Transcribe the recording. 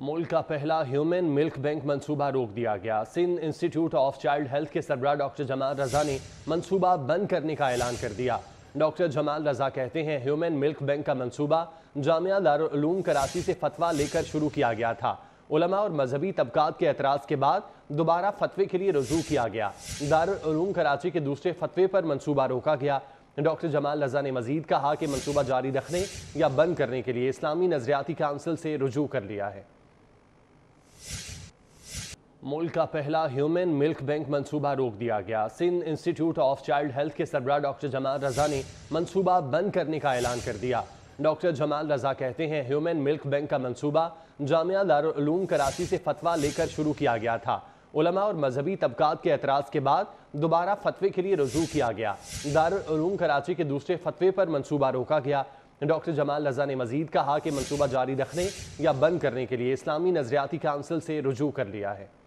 मुल्क का पहला ह्यूमन मिल्क बैंक मंसूबा रोक दिया गया Sindh institute of child health के सरबरा डॉक्टर जमाल रजा ने मंसूबा बंद करने का ऐलान कर दिया डॉक्टर जमाल रजा कहते हैं ह्यूमन मिल्क बैंक का मंसूबा जामिया दारूम कराची से फतवा लेकर शुरू किया गया था उलमा और मजहबी तबकात के एतराज़ के बाद दोबारा फतवे के लिए रजू किया गया दारूम कराची के दूसरे फतवे पर मनसूबा रोका गया डॉक्टर जमाल रजा ने मजीद कहा कि मनसूबा जारी रखने या बंद करने के लिए इस्लामी नजरियाती काउंसिल से रजू कर लिया है मुल्क का पहला ह्यूमन मिल्क बैंक मंसूबा रोक दिया गया Sindh institute of child health के सरबरा डॉक्टर जमाल रजा ने मंसूबा बंद करने का ऐलान कर दिया डॉक्टर जमाल रजा कहते हैं ह्यूमन मिल्क बैंक का मंसूबा जामिया दारूम कराची से फतवा लेकर शुरू किया गया था उलमा और मजहबी तबकात के एतराज़ के बाद दोबारा फतवे के लिए रजू किया गया दारूम कराची के दूसरे फतवे पर मनसूबा रोका गया डॉक्टर जमाल रजा ने मजीद कहा कि मनसूबा जारी रखने या बंद करने के लिए इस्लामी नजरियाती काउंसिल से रजू कर लिया है